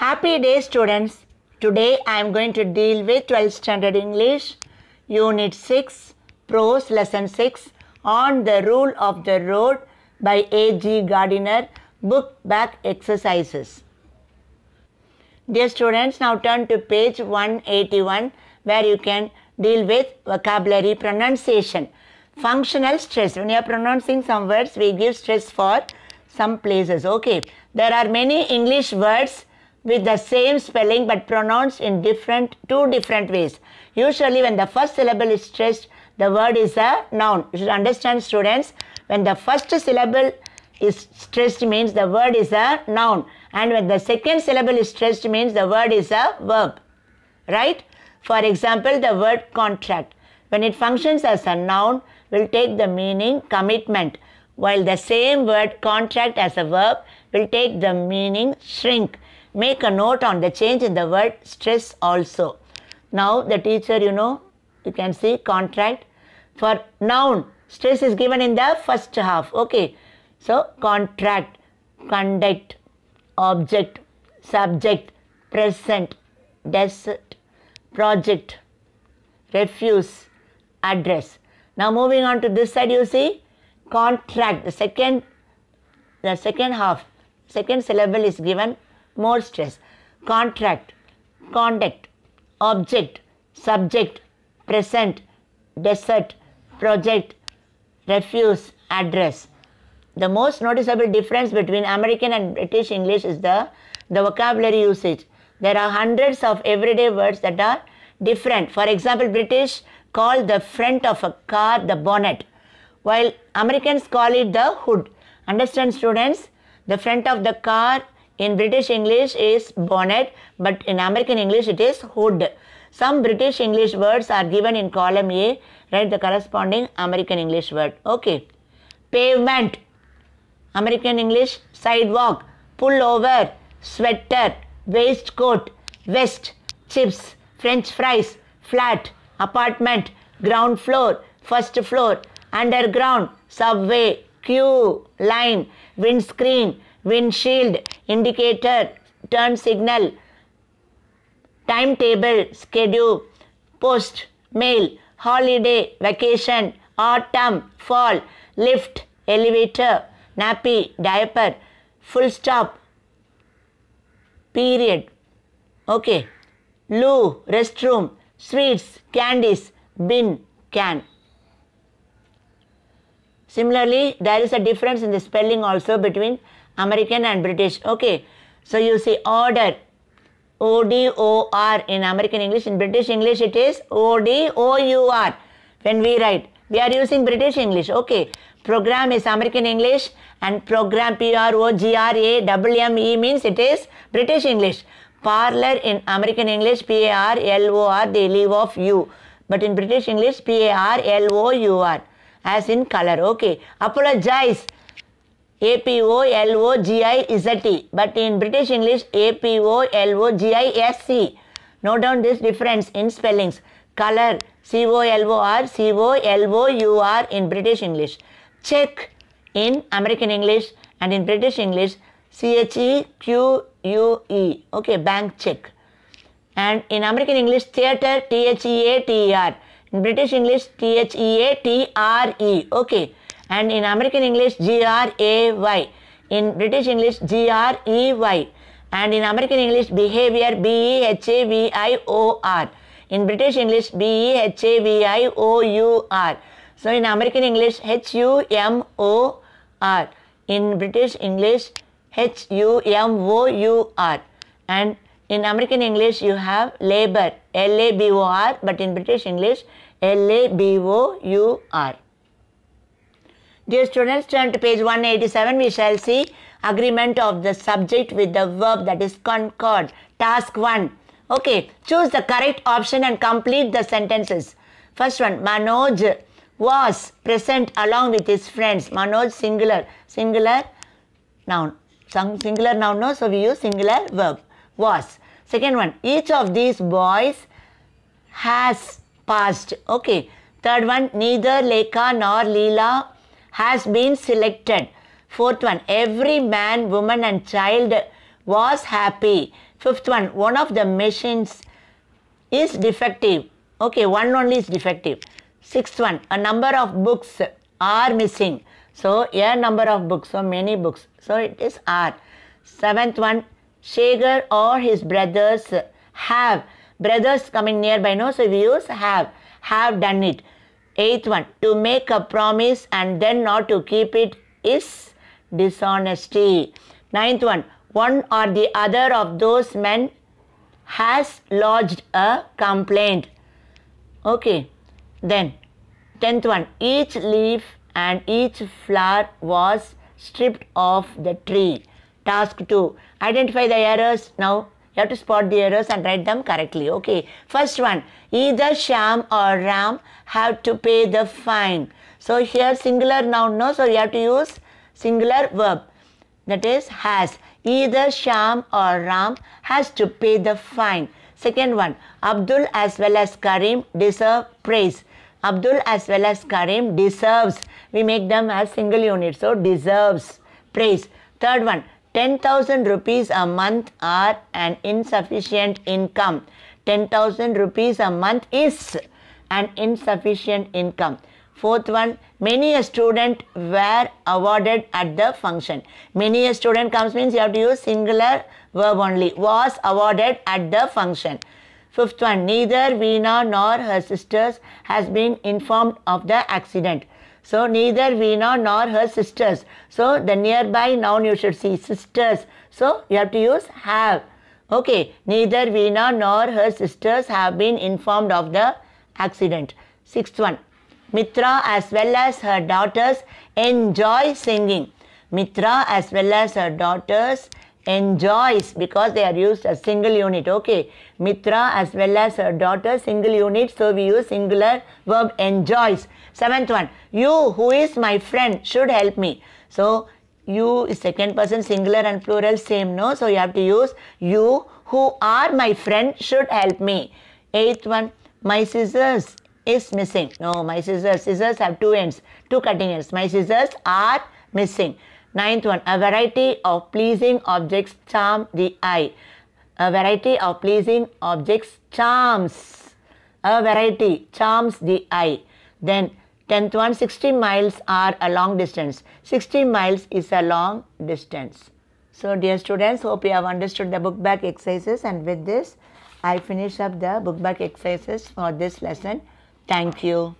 Happy day students. Today I am going to deal with 12th standard English unit 6 prose lesson 6 on the rule of the road by A.G. Gardiner book back exercises. Dear students now turn to page 181 where you can deal with vocabulary pronunciation. Functional stress when you are pronouncing some words we give stress for some places okay. There are many English words with the same spelling but pronounced in different two different ways. Usually when the first syllable is stressed, the word is a noun. You should understand students, when the first syllable is stressed means the word is a noun and when the second syllable is stressed means the word is a verb. Right? For example, the word contract. When it functions as a noun, will take the meaning commitment while the same word contract as a verb will take the meaning shrink make a note on the change in the word stress also. Now the teacher, you know, you can see contract for noun. Stress is given in the first half. Okay. So contract, conduct, object, subject, present, desert, project, refuse, address. Now moving on to this side, you see contract. The second, the second half, second syllable is given more stress. Contract, conduct, object, subject, present, desert, project, refuse, address. The most noticeable difference between American and British English is the, the vocabulary usage. There are hundreds of everyday words that are different. For example, British call the front of a car the bonnet, while Americans call it the hood. Understand students? The front of the car in British English is bonnet, but in American English it is hood. Some British English words are given in column A, write the corresponding American English word. Okay. Pavement, American English, sidewalk, pullover, sweater, waistcoat, vest, chips, french fries, flat, apartment, ground floor, first floor, underground, subway, queue, line, windscreen, windshield, indicator, turn signal, timetable, schedule, post, mail, holiday, vacation, autumn, fall, lift, elevator, nappy, diaper, full stop, period. Okay. Loo, restroom, sweets, candies, bin, can. Similarly, there is a difference in the spelling also between American and British. Okay, so you see order, O D O R in American English. In British English, it is O D O U R when we write. We are using British English. Okay, program is American English and program P R O G R A W M E means it is British English. Parlor in American English, P A R L O R, they leave off U. But in British English, P A R L O U R as in color. Okay, apologize. A P O L O G I Z E. But in British English, A P O L O G I S E. Note down this difference in spellings. Color C O L O R C O L O U R in British English. Check in American English and in British English C H E Q U E. Okay, bank check. And in American English, theater T H E A T E R. In British English T H E A T R E. Okay. And in American English G R A Y. In British English G R E Y. And in American English behavior B E H A V I O R. In British English B E H A V I O U R. So in American English H U M O R. In British English H U M O U R. And in American English, you have labor, L A B O R, but in British English, L-A-B-O-U-R. Dear students, turn to page 187. We shall see agreement of the subject with the verb that is concord. Task 1. Okay, choose the correct option and complete the sentences. First one, Manoj was present along with his friends. Manoj singular, singular noun. Some singular noun, no? So we use singular verb. Was. Second one, each of these boys has past. Okay. Third one, neither Lekha nor Leela has been selected. Fourth one, every man, woman and child was happy. Fifth one, one of the machines is defective. Okay, one only is defective. Sixth one, a number of books are missing. So, a number of books, so many books. So, it is R. Seventh one, Shagar or his brothers have brothers coming nearby no so we use have have done it eighth one to make a promise and then not to keep it is dishonesty ninth one one or the other of those men has lodged a complaint okay then tenth one each leaf and each flower was stripped off the tree task 2 identify the errors now you have to spot the errors and write them correctly. Okay. First one, either Sham or Ram have to pay the fine. So here singular noun no, so you have to use singular verb. That is has. Either Sham or Ram has to pay the fine. Second one, Abdul as well as Karim deserve praise. Abdul as well as Karim deserves. We make them as single unit. So deserves praise. Third one, 10,000 rupees a month are an insufficient income. 10,000 rupees a month is an insufficient income. Fourth one, many a student were awarded at the function. Many a student comes means you have to use singular verb only. Was awarded at the function. Fifth one, neither Veena nor her sisters has been informed of the accident. So neither Veena nor her sisters. So the nearby noun you should see sisters. So you have to use have. Okay, neither Veena nor her sisters have been informed of the accident. Sixth one, Mitra as well as her daughters enjoy singing. Mitra as well as her daughters enjoys because they are used as single unit okay mitra as well as her daughter single unit so we use singular verb enjoys seventh one you who is my friend should help me so you second person singular and plural same no so you have to use you who are my friend should help me eighth one my scissors is missing no my scissors scissors have two ends two cutting ends my scissors are missing Ninth one, a variety of pleasing objects charm the eye. A variety of pleasing objects charms. A variety charms the eye. Then 10th one, 60 miles are a long distance. 60 miles is a long distance. So dear students, hope you have understood the book back exercises and with this, I finish up the book back exercises for this lesson. Thank you.